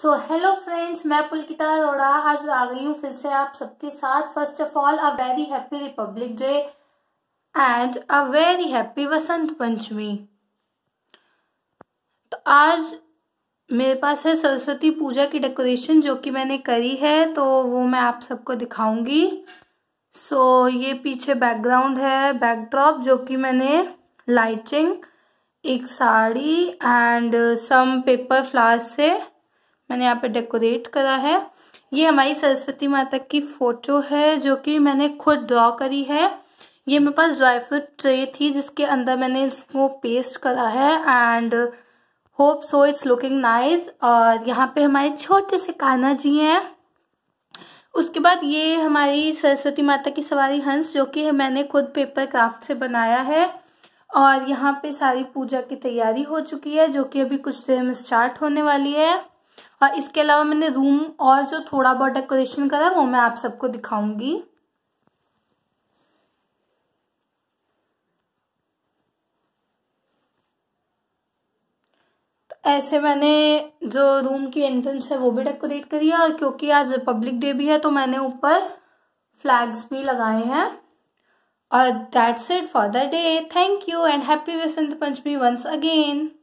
so hello friends मैं पुलकिता अरोड़ा आज आ गई हूँ फिर से आप सबके साथ first of all a very happy Republic Day and a very happy Vasant Panchami तो आज मेरे पास है सरस्वती पूजा की डेकोरेशन जो कि मैंने करी है तो वो मैं आप सबको दिखाऊंगी सो so, ये पीछे बैकग्राउंड है बैकड्रॉप जो कि मैंने लाइटिंग एक sari and some paper flowers से मैंने यहाँ पे डेकोरेट करा है ये हमारी सरस्वती माता की फोटो है जो कि मैंने खुद ड्रॉ करी है ये मेरे पास ड्राई फ्रूट ट्रे थी जिसके अंदर मैंने इसको पेस्ट करा है and hope so it's looking nice और यहाँ पे हमारे छोटे से कान्हा जी हैं उसके बाद ये हमारी सरस्वती माता की सवारी हंस जो कि मैंने खुद पेपर क्राफ्ट से बनाया है और यहाँ पे सारी पूजा की तैयारी हो चुकी है जो कि अभी कुछ देर में स्टार्ट होने वाली है और इसके अलावा मैंने रूम और जो थोड़ा बहुत डेकोरेशन करा है वो मैं आप सबको दिखाऊंगी तो ऐसे मैंने जो रूम की एंट्रेंस है वो भी डेकोरेट करी है और क्योंकि आज रिपब्लिक डे भी है तो मैंने ऊपर फ्लैग्स भी लगाए हैं और that's it for the day thank you and happy Vasant Panchami once again